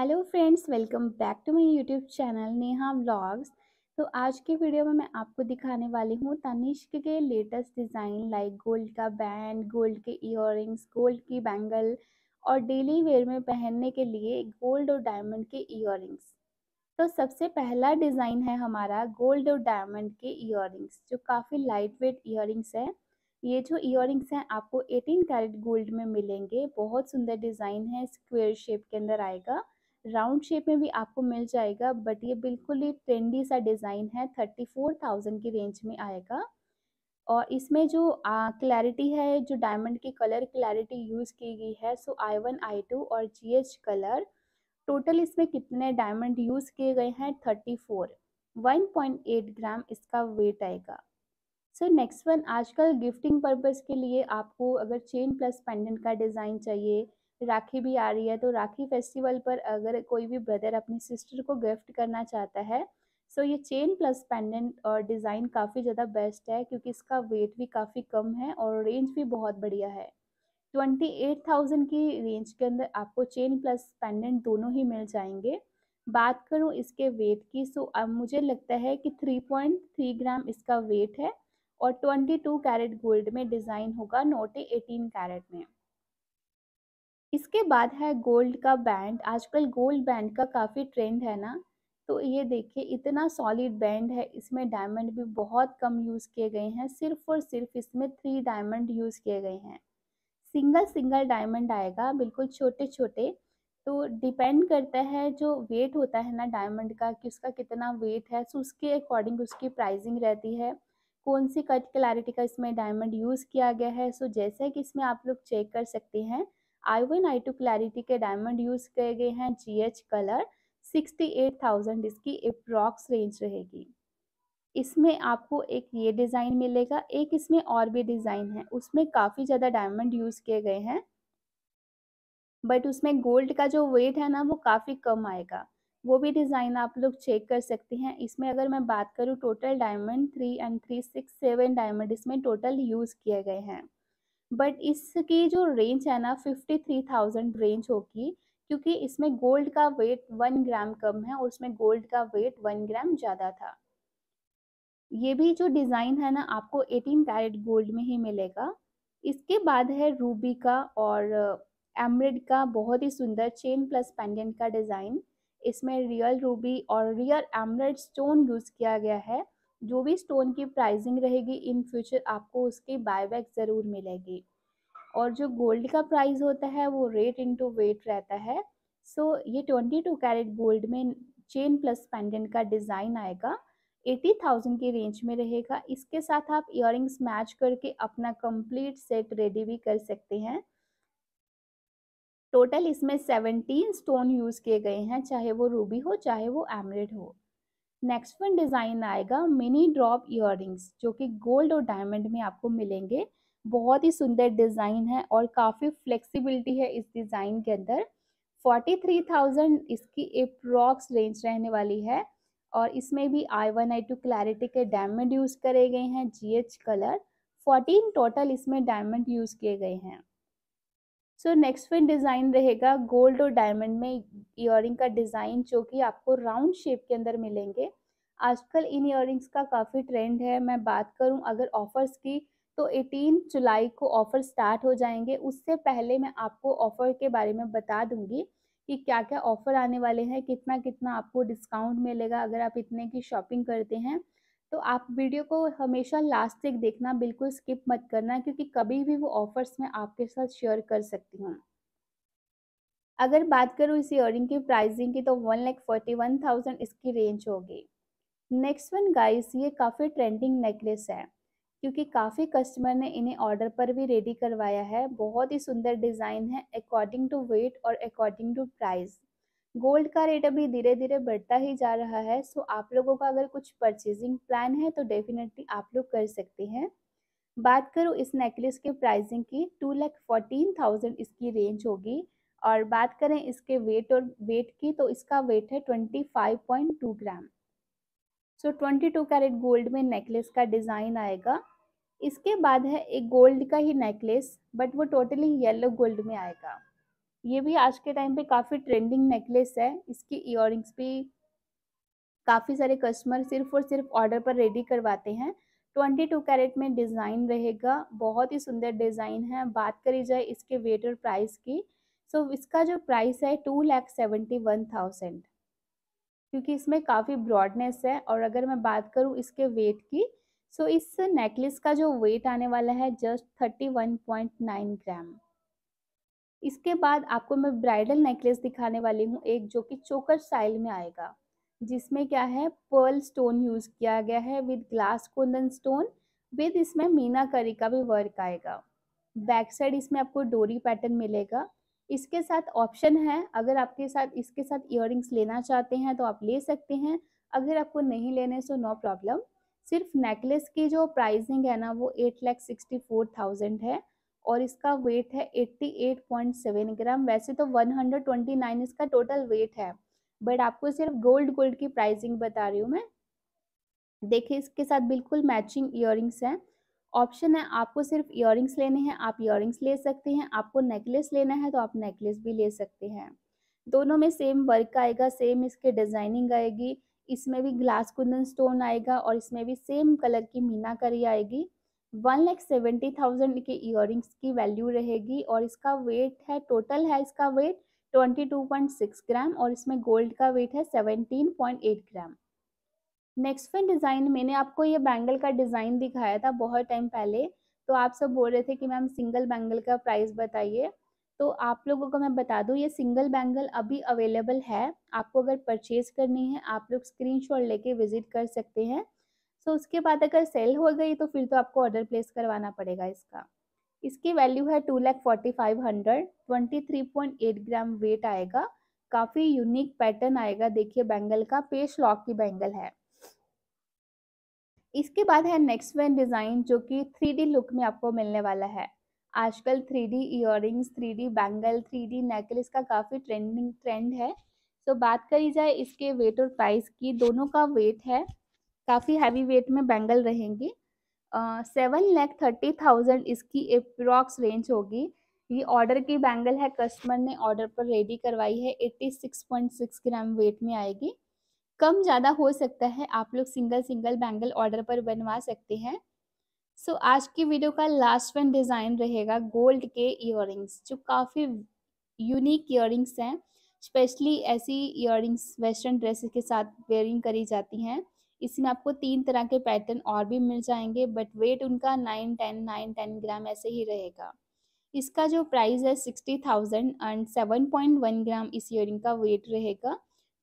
hello friends welcome back to my YouTube channel Neha vlogs तो आज के वीडियो में मैं आपको दिखाने वाली हूँ तनिष्क के लेटेस्ट डिज़ाइन लाइक गोल्ड का बैंड गोल्ड के इयर गोल्ड की बैंगल और डेली वेयर में पहनने के लिए गोल्ड और डायमंड के इयर तो सबसे पहला डिज़ाइन है हमारा गोल्ड और डायमंड के इयर जो काफ़ी लाइट वेट इयर है ये जो इयर हैं आपको 18 कैरेट गोल्ड में मिलेंगे बहुत सुंदर डिज़ाइन है स्क्वेयर शेप के अंदर आएगा राउंड शेप में भी आपको मिल जाएगा बट ये बिल्कुल ही ट्रेंडी सा डिज़ाइन है थर्टी फोर थाउजेंड की रेंज में आएगा और इसमें जो क्लैरिटी है जो डायमंड की कलर क्लैरिटी यूज़ की गई है सो आई वन आई टू और जी एच कलर टोटल इसमें कितने डायमंड यूज़ किए गए हैं thirty four one point eight gram इसका वेट आएगा सर नेक्स्ट वन आजकल गिफ्टिंग पर्पज़ के लिए आपको अगर चेन प्लस पेंडेंट का डिज़ाइन चाहिए राखी भी आ रही है तो राखी फेस्टिवल पर अगर कोई भी ब्रदर अपनी सिस्टर को गिफ्ट करना चाहता है सो ये चेन प्लस पेंडेंट और डिज़ाइन काफ़ी ज़्यादा बेस्ट है क्योंकि इसका वेट भी काफ़ी कम है और रेंज भी बहुत बढ़िया है ट्वेंटी एट थाउजेंड की रेंज के अंदर आपको चेन प्लस पेंडेंट दोनों ही मिल जाएंगे बात करूँ इसके वेट की सो अब मुझे लगता है कि थ्री पॉइंट थ्री ग्राम इसका वेट है और ट्वेंटी टू कैरेट गोल्ड में डिज़ाइन होगा नोटे एटीन कैरेट में इसके बाद है गोल्ड का बैंड आजकल गोल्ड बैंड का काफ़ी ट्रेंड है ना तो ये देखिए इतना सॉलिड बैंड है इसमें डायमंड भी बहुत कम यूज़ किए गए हैं सिर्फ और सिर्फ इसमें थ्री डायमंड यूज़ किए गए हैं सिंगल सिंगल डायमंड आएगा बिल्कुल छोटे छोटे तो डिपेंड करता है जो वेट होता है ना डायमंड का कि उसका कितना वेट है सो तो उसके अकॉर्डिंग उसकी प्राइजिंग रहती है कौन सी कट क्लैरिटी का इसमें डायमंड यूज़ किया गया है सो तो जैसे कि इसमें आप लोग चेक कर सकते हैं I one I two clarity के डायमंड यूज किए गए हैं G H colour sixty eight thousand इसकी अप्रॉक्स रेंज रहेगी इसमें आपको एक ये डिज़ाइन मिलेगा एक इसमें और भी डिज़ाइन है उसमें काफ़ी ज़्यादा डायमंड यूज़ किए गए हैं बट उसमें गोल्ड का जो वेट है ना वो काफ़ी कम आएगा वो भी डिज़ाइन आप लोग चेक कर सकते हैं इसमें अगर मैं बात करूँ total diamond three and three six seven diamond इसमें टोटल यूज़ किए गए हैं बट इसकी जो रेंज है ना फिफ्टी थ्री थाउजेंड रेंज होगी क्योंकि इसमें गोल्ड का वेट वन ग्राम कम है और उसमें गोल्ड का वेट वन ग्राम ज़्यादा था ये भी जो डिज़ाइन है ना आपको एटीन कैरेट गोल्ड में ही मिलेगा इसके बाद है रूबी का और एमरेड uh, का बहुत ही सुंदर चेन प्लस पेंडेंट का डिज़ाइन इसमें रियल रूबी और रियल एमरेड स्टोन यूज़ किया गया है जो भी स्टोन की प्राइसिंग रहेगी इन फ्यूचर आपको उसकी बायबैक ज़रूर मिलेगी और जो गोल्ड का प्राइस होता है वो रेट इनटू वेट रहता है सो so, ये ट्वेंटी टू कैरेट गोल्ड में चेन प्लस पेंडेंट का डिज़ाइन आएगा एटी थाउजेंड की रेंज में रहेगा इसके साथ आप इयर मैच करके अपना कंप्लीट सेट रेडी भी कर सकते हैं टोटल इसमें सेवनटीन स्टोन यूज़ किए गए हैं चाहे वो रूबी हो चाहे वो एमरेड हो नेक्स्ट वन डिज़ाइन आएगा मिनी ड्रॉप इयर जो कि गोल्ड और डायमंड में आपको मिलेंगे बहुत ही सुंदर डिज़ाइन है और काफ़ी फ्लेक्सिबिलिटी है इस डिज़ाइन के अंदर 43,000 इसकी अप्रॉक्स रेंज रहने वाली है और इसमें भी I one I two clarity के डायमंड यूज़ करे गए हैं जीएच कलर 14 टोटल इसमें डायमंड यूज़ किए गए हैं सो नेक्स्ट फिर डिज़ाइन रहेगा गोल्ड और डायमंड में इयर का डिज़ाइन जो कि आपको राउंड शेप के अंदर मिलेंगे आजकल इन ईयर का काफ़ी ट्रेंड है मैं बात करूँ अगर ऑफर्स की तो 18 जुलाई को ऑफ़र स्टार्ट हो जाएंगे उससे पहले मैं आपको ऑफ़र के बारे में बता दूंगी कि क्या क्या ऑफ़र आने वाले हैं कितना कितना आपको डिस्काउंट मिलेगा अगर आप इतने की शॉपिंग करते हैं तो आप वीडियो को हमेशा लास्ट तक देखना बिल्कुल स्किप मत करना क्योंकि कभी भी वो ऑफर्स मैं आपके साथ शेयर कर सकती हूँ अगर बात करूँ इस ईयरिंग की प्राइसिंग की तो one lakh forty one thousand इसकी रेंज होगी नेक्स्ट वन गाइस ये काफ़ी ट्रेंडिंग नेकलेस है क्योंकि काफ़ी कस्टमर ने इन्हें ऑर्डर पर भी रेडी करवाया है बहुत ही सुंदर डिज़ाइन है अकॉर्डिंग टू वेट और अकॉर्डिंग टू प्राइस गोल्ड का रेट अभी धीरे धीरे बढ़ता ही जा रहा है सो आप लोगों का अगर कुछ परचेजिंग प्लान है तो डेफिनेटली आप लोग कर सकते हैं बात करूँ इस नेकलेस के प्राइसिंग की टू लैख फोर्टीन थाउजेंड इसकी रेंज होगी और बात करें इसके वेट और वेट की तो इसका वेट है twenty five point two gram so twenty two carat gold में नेकलेस का डिज़ाइन आएगा इसके बाद है एक गोल्ड का ही नेकलेस बट वो टोटली येलो गोल्ड में आएगा ये भी आज के टाइम पे काफ़ी ट्रेंडिंग नेकलेस है इसकी इयर भी काफ़ी सारे कस्टमर सिर्फ और सिर्फ ऑर्डर पर रेडी करवाते हैं ट्वेंटी टू कैरेट में डिज़ाइन रहेगा बहुत ही सुंदर डिज़ाइन है बात करी जाए इसके वेट और प्राइस की सो so, इसका जो प्राइस है two lakh seventy one thousand क्योंकि इसमें काफ़ी ब्रॉडनेस है और अगर मैं बात करूँ इसके वेट की सो so इस नेकलेस का जो वेट आने वाला है just thirty one point nine gram इसके बाद आपको मैं ब्राइडल नेकलेस दिखाने वाली हूँ एक जो कि चोकर स्टाइल में आएगा जिसमें क्या है पर्ल स्टोन यूज़ किया गया है with glass kundan stone with इसमें मीना करी का भी वर्क आएगा बैक साइड इसमें आपको डोरी पैटर्न मिलेगा इसके साथ ऑप्शन है अगर आपके साथ इसके साथ इयर लेना चाहते हैं तो आप ले सकते हैं अगर आपको नहीं लेने सो नो प्रॉब्लम सिर्फ नेकलेस की जो प्राइसिंग है ना वो eight lakh sixty four thousand है और इसका वेट है 88.7 ग्राम वैसे तो 129 इसका टोटल वेट है बट आपको सिर्फ गोल्ड गोल्ड की प्राइसिंग बता रही हूँ मैं देखिए इसके साथ बिल्कुल मैचिंग इयरिंग्स हैं ऑप्शन है आपको सिर्फ इयरिंग्स लेने हैं आप इयरिंग्स ले सकते हैं आपको नेकलेस लेना है तो आप नेकलेस भी ले सकते हैं दोनों में सेम वर्क आएगा सेम इसके डिजाइनिंग आएगी इसमें भी ग्लास कुंदन स्टोन आएगा और इसमें भी सेम कलर की मीनाकारी आएगी वन लैख सेवेंटी थाउजेंड के ईयर की वैल्यू रहेगी और इसका वेट है टोटल है इसका weight twenty two point six gram और इसमें गोल्ड का वेट है seventeen point eight gram next फिर डिज़ाइन मैंने आपको ये बैंगल का डिज़ाइन दिखाया था बहुत टाइम पहले तो आप सब बोल रहे थे कि मैम सिंगल बैंगल का प्राइस बताइए तो आप लोगों को मैं बता दूँ ये सिंगल बैंगल अभी अवेलेबल है आपको अगर परचेज करनी है आप लोग स्क्रीनशॉट लेके विजिट कर सकते हैं सो so, उसके बाद अगर सेल हो गई तो फिर तो आपको ऑर्डर प्लेस करवाना पड़ेगा इसका इसकी वैल्यू है two lakh forty five hundred twenty three point eight gram weight आएगा काफ़ी यूनिक पैटर्न आएगा देखिए बैंगल का पेश लॉक की बैंगल है इसके बाद है नेक्स्ट वन डिज़ाइन जो कि थ्री लुक में आपको मिलने वाला है आजकल three D rings three D bangle three D necklace का काफ़ी ट्रेंडिंग ट्रेंड है तो so, बात करी जाए इसके वेट और प्राइस की दोनों का वेट है काफ़ी हैवी वेट में बैंगल रहेंगी सेवन लैख थर्टी थाउजेंड इसकी अप्रॉक्स रेंज होगी ये ऑर्डर की बैंगल है कस्टमर ने ऑर्डर पर रेडी करवाई है eighty six point six gram weight में आएगी कम ज़्यादा हो सकता है आप लोग सिंगल सिंगल बैंगल ऑर्डर पर बनवा सकते हैं सो so, आज की वीडियो का लास्ट वन डिज़ाइन रहेगा गोल्ड के इयर जो काफ़ी यूनिक इयर हैं स्पेशली ऐसी इयर वेस्टर्न ड्रेसेस के साथ वेयरिंग करी जाती हैं इसमें आपको तीन तरह के पैटर्न और भी मिल जाएंगे बट वेट उनका nine ten nine ten gram ऐसे ही रहेगा इसका जो प्राइस है sixty thousand and seven point one gram इस ईयर का वेट रहेगा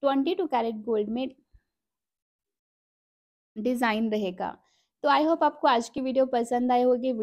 ट्वेंटी टू कैरेट गोल्ड में डिज़ाइन रहेगा तो आई होप आपको आज की वीडियो पसंद आई होगी